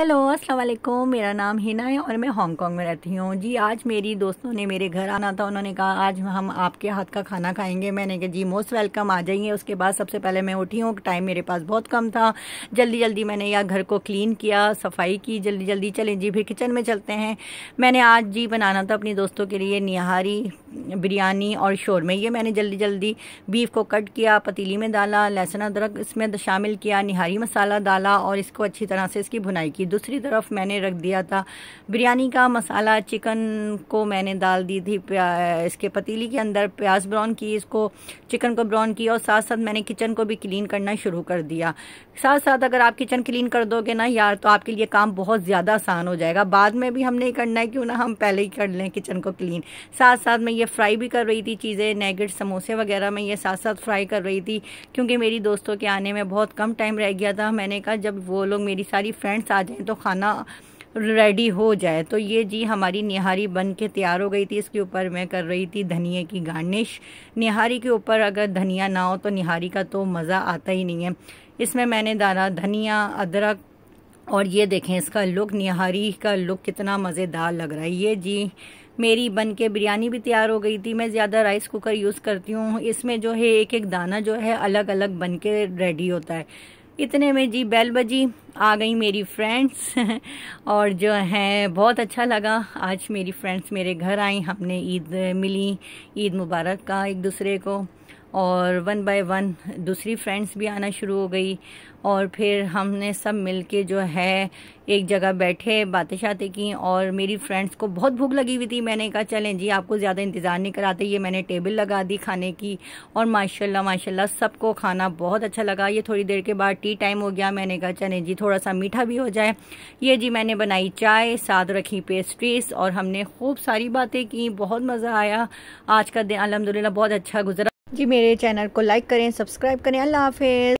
hello अस्सलाम वालेकुम मेरा नाम हिना है और मैं हांगकांग में रहती हूँ जी आज मेरी दोस्तों ने मेरे घर आना था उन्होंने कहा आज हम आपके हाथ का खाना खाएंगे मैंने कहा जी मोस्ट वेलकम आ जाइए उसके बाद सबसे पहले मैं उठी हूँ टाइम मेरे पास बहुत कम था जल्दी जल्दी मैंने या घर को क्लीन किया सफाई की जल्दी जल्दी चलें जी फिर किचन में चलते हैं मैंने आज जी बनाना था अपनी दोस्तों के लिए निहारी बिरयानी और शोरमे ये मैंने जल्दी जल्दी बीफ को कट किया पतीली में डाला लहसुन अदरक इसमें शामिल किया निहारी मसाला डाला और इसको अच्छी तरह से इसकी भुनाई की दूसरी तरफ मैंने रख दिया था बिरयानी का मसाला चिकन को मैंने डाल दी थी इसके पतीली के अंदर प्याज ब्राउन की इसको चिकन को ब्राउन किया और साथ साथ मैंने किचन को भी क्लीन करना शुरू कर दिया साथ साथ अगर आप किचन क्लीन कर दोगे ना यार तो आपके लिए काम बहुत ज़्यादा आसान हो जाएगा बाद में भी हमने करना है क्यों ना हम पहले ही कर लें किचन को क्लीन साथ साथ मैं ये फ्राई भी कर रही थी चीज़ें नेगेट समोसे वगैरह मैं ये साथ साथ फ्राई कर रही थी क्योंकि मेरी दोस्तों के आने में बहुत कम टाइम रह गया था मैंने कहा जब वो लोग मेरी सारी फ्रेंड्स आ जाए तो खाना रेडी हो जाए तो ये जी हमारी निहारी बन के तैयार हो गई थी इसके ऊपर मैं कर रही थी धनिए की गार्निश निहारी के ऊपर अगर धनिया ना हो तो निहारी का तो मज़ा आता ही नहीं है इसमें मैंने डाला धनिया अदरक और ये देखें इसका लुक निहारी का लुक कितना मज़ेदार लग रहा है ये जी मेरी बन के बिरयानी भी तैयार हो गई थी मैं ज़्यादा राइस कुकर यूज़ करती हूँ इसमें जो है एक एक दाना जो है अलग अलग बन के रेडी होता है इतने में जी बेल बजी आ गई मेरी फ्रेंड्स और जो है बहुत अच्छा लगा आज मेरी फ्रेंड्स मेरे घर आई हमने ईद मिली ईद मुबारक का एक दूसरे को और वन बाय वन दूसरी फ्रेंड्स भी आना शुरू हो गई और फिर हमने सब मिलके जो है एक जगह बैठे बातें शाते की और मेरी फ्रेंड्स को बहुत भूख लगी हुई थी मैंने कहा चलें जी आपको ज़्यादा इंतज़ार नहीं कराते ये मैंने टेबल लगा दी खाने की और माशाल्लाह माशाल्लाह सबको खाना बहुत अच्छा लगा ये थोड़ी देर के बाद टी टाइम हो गया मैंने कहा चलें जी थोड़ा सा मीठा भी हो जाए ये जी मैंने बनाई चाय साथ रखी पेस्ट्रीज और हमने खूब सारी बातें की बहुत मज़ा आया आज का दिन अलहमदिल्ला बहुत अच्छा गुजरा जी मेरे चैनल को लाइक करें सब्सक्राइब करें अल्लाह हाफिज़